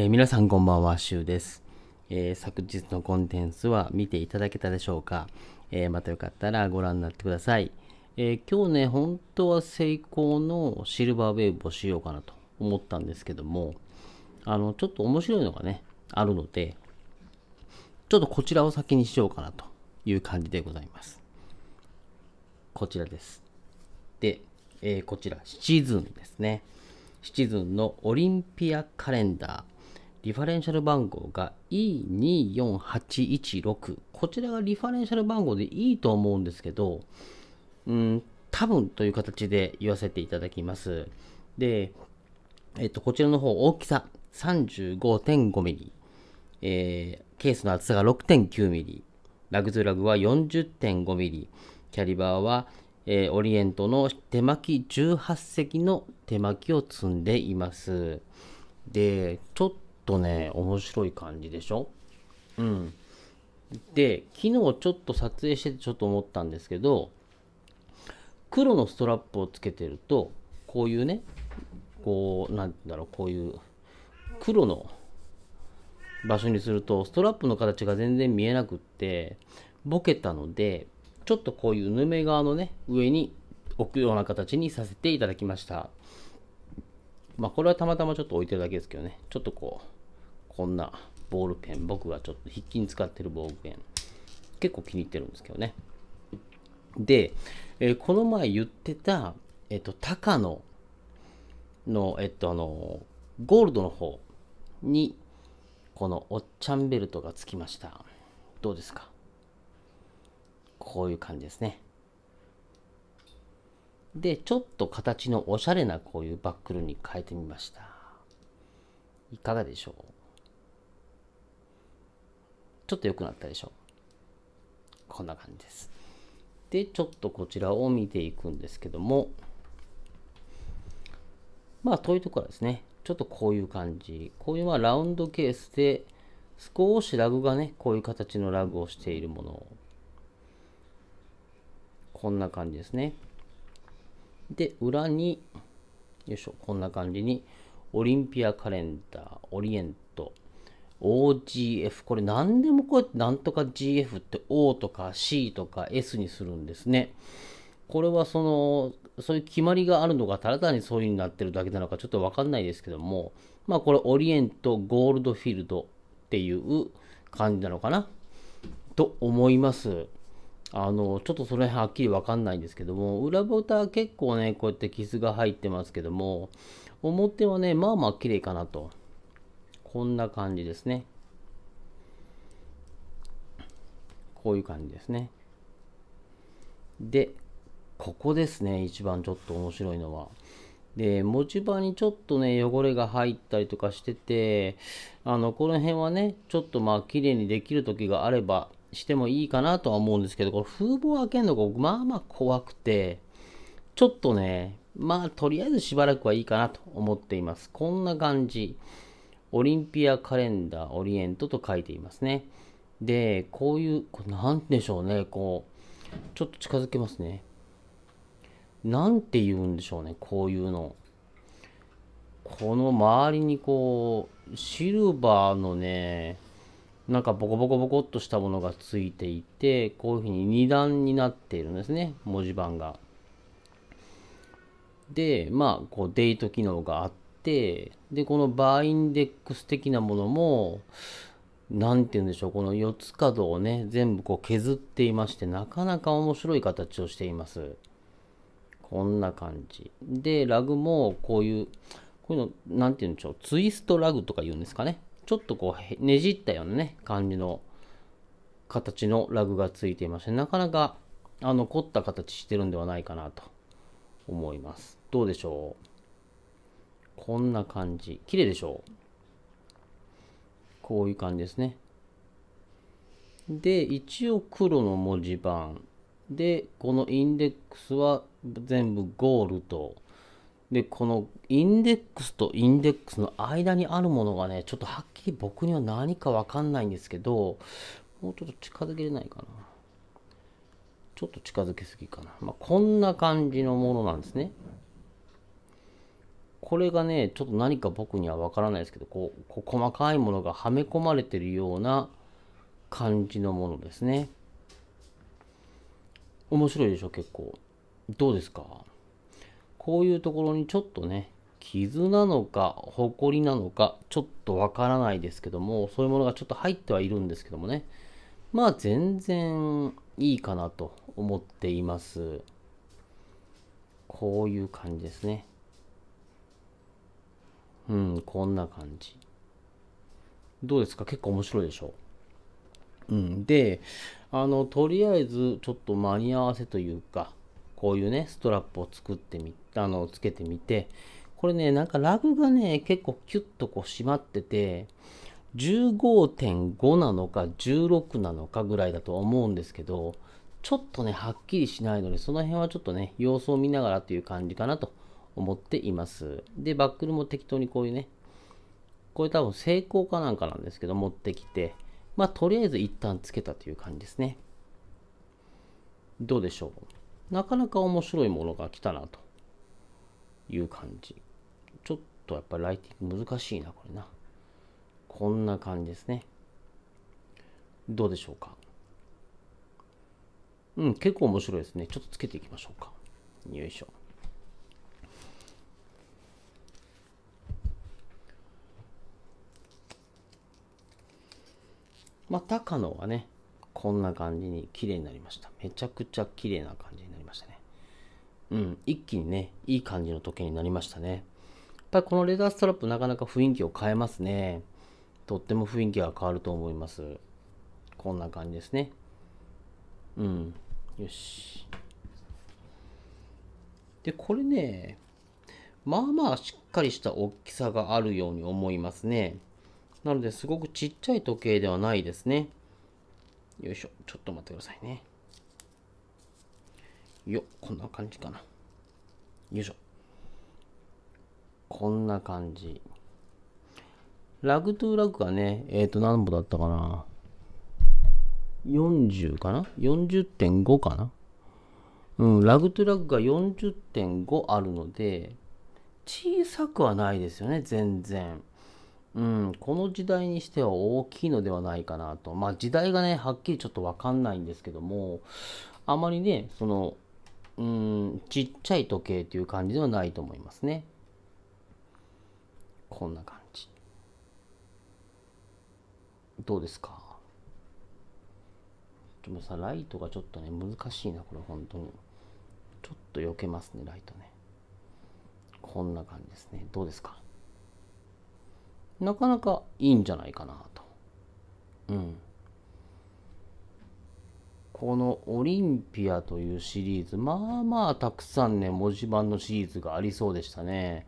えー、皆さんこんばんは、シュウです、えー、昨日のコンテンツは見ていただけたでしょうか、えー、またよかったらご覧になってください。え今日ね、本当は成功のシルバーウェーブをしようかなと思ったんですけども、あの、ちょっと面白いのがね、あるので、ちょっとこちらを先にしようかなという感じでございます。こちらです。で、えこちら、シチズンですね。シチズンのオリンピアカレンダー。リファレンシャル番号が E24816。こちらがリファレンシャル番号でいいと思うんですけど、うん、多分という形で言わせていただきます。で、えっと、こちらの方、大きさ 35.5mm、えー、ケースの厚さが 6.9mm、ラグズラグは 40.5mm、キャリバーは、えー、オリエントの手巻き18席の手巻きを積んでいます。で、ちょっとね、面白い感じでしょうん。で、昨日ちょっと撮影しててちょっと思ったんですけど、黒のストラップをつけてると、こういうね、こう、なんだろう、こういう黒の場所にすると、ストラップの形が全然見えなくって、ボケたので、ちょっとこういうぬめ側のね、上に置くような形にさせていただきました。まあ、これはたまたまちょっと置いてるだけですけどね、ちょっとこう、こんなボールペン、僕がちょっと筆記に使ってるボールペン、結構気に入ってるんですけどね。で、えー、この前言ってた、えっ、ー、と、高野の、えっ、ー、と、あの、ゴールドの方に、このおっちゃんベルトがつきました。どうですかこういう感じですね。で、ちょっと形のおしゃれなこういうバックルに変えてみました。いかがでしょうちょっと良くなったでしょこんな感じです。で、ちょっとこちらを見ていくんですけども、まあ、遠いところですね、ちょっとこういう感じ。こういうまあラウンドケースで、少しラグがね、こういう形のラグをしているものを。こんな感じですね。で、裏に、よいしょ、こんな感じに、オリンピアカレンダー、オリエン OGF。これ何でもこうやってなんとか GF って O とか C とか S にするんですね。これはその、そういう決まりがあるのがただ単にそういう風になってるだけなのかちょっとわかんないですけども、まあこれオリエントゴールドフィールドっていう感じなのかなと思います。あの、ちょっとその辺はっきりわかんないんですけども、裏ボタ結構ね、こうやって傷が入ってますけども、表はね、まあまあ綺麗かなと。こんな感じですね。こういう感じですね。で、ここですね、一番ちょっと面白いのは。で、持ち場にちょっとね、汚れが入ったりとかしてて、あの、この辺はね、ちょっとまあ、綺麗にできる時があれば、してもいいかなとは思うんですけど、これ風防を開けるのがまあまあ怖くて、ちょっとね、まあ、とりあえずしばらくはいいかなと思っています。こんな感じ。オリンピアカレンダーオリエントと書いていますね。で、こういう、こなんでしょうね、こう、ちょっと近づけますね。なんて言うんでしょうね、こういうの。この周りにこう、シルバーのね、なんかボコボコボコっとしたものがついていて、こういうふうに2段になっているんですね、文字盤が。で、まあ、こう、デート機能があって、て、で、このバーインデックス的なものも、なんて言うんでしょう、この4つ角をね、全部こう削っていまして、なかなか面白い形をしています。こんな感じ。で、ラグもこういう、こういうの、なんて言うんでしょう、ツイストラグとか言うんですかね。ちょっとこう、ねじったようなね、感じの形のラグがついていまして、なかなか、あの、凝った形してるんではないかなと思います。どうでしょうこんな感じ。綺麗でしょうこういう感じですね。で、一応黒の文字盤。で、このインデックスは全部ゴールド。で、このインデックスとインデックスの間にあるものがね、ちょっとはっきり僕には何かわかんないんですけど、もうちょっと近づけれないかな。ちょっと近づけすぎかな。まあ、こんな感じのものなんですね。これがね、ちょっと何か僕にはわからないですけど、こう、こう細かいものがはめ込まれてるような感じのものですね。面白いでしょ、結構。どうですかこういうところにちょっとね、傷なのか、誇りなのか、ちょっとわからないですけども、そういうものがちょっと入ってはいるんですけどもね。まあ、全然いいかなと思っています。こういう感じですね。うん、こんな感じ。どうですか結構面白いでしょうん、で、あの、とりあえず、ちょっと間に合わせというか、こういうね、ストラップを作ってみ、あの、つけてみて、これね、なんかラグがね、結構キュッとこう締まってて、15.5なのか16なのかぐらいだとは思うんですけど、ちょっとね、はっきりしないので、その辺はちょっとね、様子を見ながらという感じかなと思っています。で、バックルも適当にこういうね、これ多分成功かなんかなんですけど、持ってきて、まあ、とりあえず一旦つけたという感じですね。どうでしょう。なかなか面白いものが来たなという感じ。ちょっとやっぱりライティング難しいな、これな。こんな感じですね。どうでしょうか。うん、結構面白いですね。ちょっとつけていきましょうか。よいしょ。まあ、高野はね、こんな感じに綺麗になりました。めちゃくちゃ綺麗な感じになりましたね。うん、一気にね、いい感じの時計になりましたね。やっぱりこのレザーストラップなかなか雰囲気を変えますね。とっても雰囲気が変わると思います。こんな感じですね。うん、よし。で、これね、まあまあしっかりした大きさがあるように思いますね。なのですごくちっちゃい時計ではないですね。よいしょ。ちょっと待ってくださいね。よ、こんな感じかな。よいしょ。こんな感じ。ラグトゥーラグがね、えっ、ー、と何歩だったかな。40かな ?40.5 かなうん、ラグトゥーラグが40.5あるので、小さくはないですよね、全然。うん、この時代にしては大きいのではないかなと。まあ時代がね、はっきりちょっとわかんないんですけども、あまりね、その、うん、ちっちゃい時計という感じではないと思いますね。こんな感じ。どうですかでもさ、ライトがちょっとね、難しいな、これ本当に。ちょっと避けますね、ライトね。こんな感じですね。どうですかなかなかいいんじゃないかなと。うん。このオリンピアというシリーズ、まあまあたくさんね、文字盤のシリーズがありそうでしたね。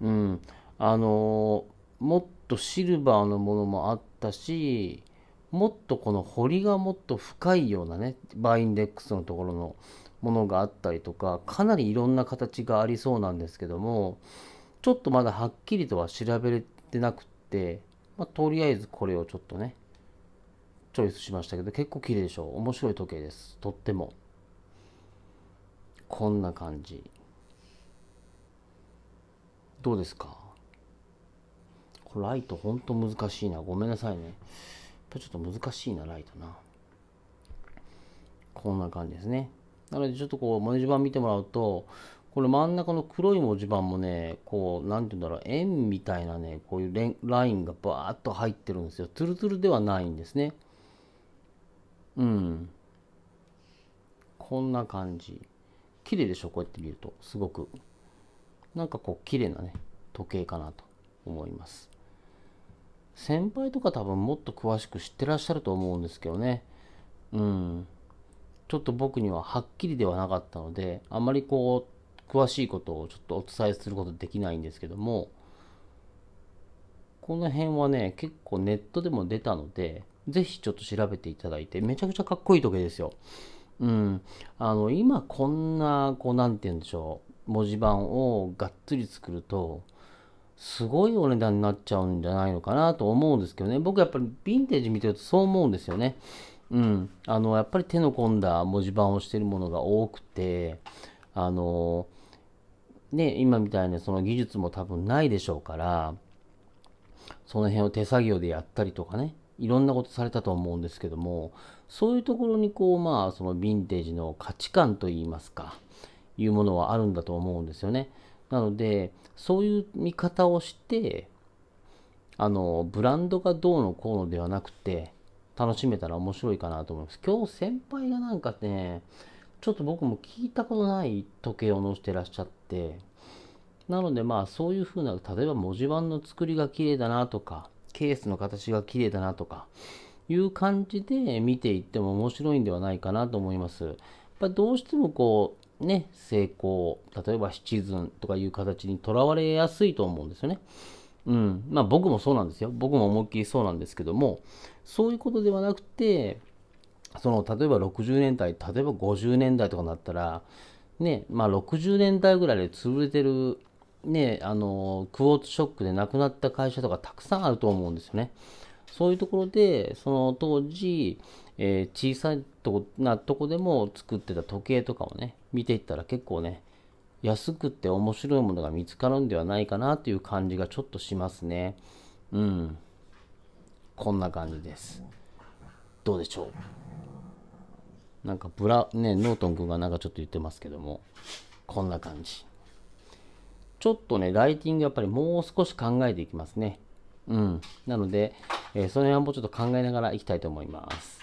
うん。あのー、もっとシルバーのものもあったし、もっとこの彫りがもっと深いようなね、バインデックスのところのものがあったりとか、かなりいろんな形がありそうなんですけども、ちょっとまだはっきりとは調べれってなくって、まあ、とりあえずこれをちょっとね、チョイスしましたけど、結構綺麗でしょ面白い時計です。とっても。こんな感じ。どうですかこれライトほんと難しいな。ごめんなさいね。ちょっと難しいな、ライトな。こんな感じですね。なのでちょっとこう、文字盤見てもらうと、これ真ん中の黒い文字盤もね、こう、なんて言うんだろう、円みたいなね、こういうラインがバーっと入ってるんですよ。ツルツルではないんですね。うん。こんな感じ。綺麗でしょ、こうやって見ると。すごく。なんかこう、綺麗なね、時計かなと思います。先輩とか多分もっと詳しく知ってらっしゃると思うんですけどね。うん。ちょっと僕にははっきりではなかったので、あまりこう、詳しいことをちょっとお伝えすることできないんですけども、この辺はね、結構ネットでも出たので、ぜひちょっと調べていただいて、めちゃくちゃかっこいい時計ですよ。うん。あの、今こんな、こう、なんて言うんでしょう。文字盤をがっつり作ると、すごいお値段になっちゃうんじゃないのかなと思うんですけどね。僕やっぱりヴィンテージ見てるとそう思うんですよね。うん。あの、やっぱり手の込んだ文字盤をしてるものが多くて、あの、ね、今みたいなその技術も多分ないでしょうから、その辺を手作業でやったりとかね、いろんなことされたと思うんですけども、そういうところにこう、まあ、そのヴィンテージの価値観といいますか、いうものはあるんだと思うんですよね。なので、そういう見方をして、あの、ブランドがどうのこうのではなくて、楽しめたら面白いかなと思います。今日先輩がなんかね、ちょっと僕も聞いたことない時計を載せてらっしゃっってなのでまあそういうふうな例えば文字盤の作りが綺麗だなとかケースの形が綺麗だなとかいう感じで見ていっても面白いんではないかなと思います。やっぱどうしてもこうね、成功、例えばシチズンとかいう形にとらわれやすいと思うんですよね。うん。まあ僕もそうなんですよ。僕も思いっきりそうなんですけども、そういうことではなくて、その例えば60年代、例えば50年代とかになったら、ね、まあ60年代ぐらいで潰れてる、ね、あの、クォーツショックで亡くなった会社とかたくさんあると思うんですよね。そういうところで、その当時、えー、小さいとこなとこでも作ってた時計とかをね、見ていったら結構ね、安くて面白いものが見つかるんではないかなという感じがちょっとしますね。うん。こんな感じです。どうでしょうなんかブラ、ね、ノートン君がなんかちょっと言ってますけども、こんな感じ。ちょっとね、ライティングやっぱりもう少し考えていきますね。うん。なので、えー、その辺もちょっと考えながらいきたいと思います。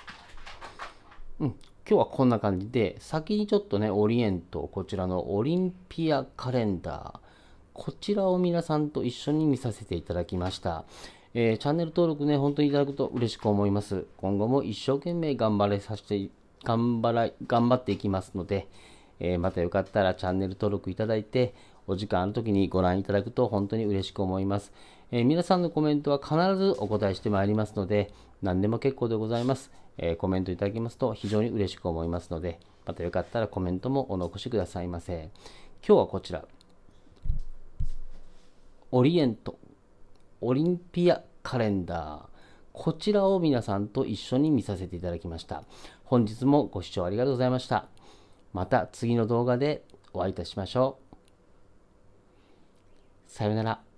うん。今日はこんな感じで、先にちょっとね、オリエント、こちらのオリンピアカレンダー、こちらを皆さんと一緒に見させていただきました。えー、チャンネル登録ね、本当にいただくと嬉しく思います。今後も一生懸命頑張れさせて頑張ら、頑張っていきますので、えー、またよかったらチャンネル登録いただいて、お時間ある時にご覧いただくと本当に嬉しく思います。えー、皆さんのコメントは必ずお答えしてまいりますので、何でも結構でございます。えー、コメントいただきますと非常に嬉しく思いますので、またよかったらコメントもお残しくださいませ。今日はこちら。オリエント、オリンピアカレンダー。こちらを皆さんと一緒に見させていただきました。本日もご視聴ありがとうございました。また次の動画でお会いいたしましょう。さよなら。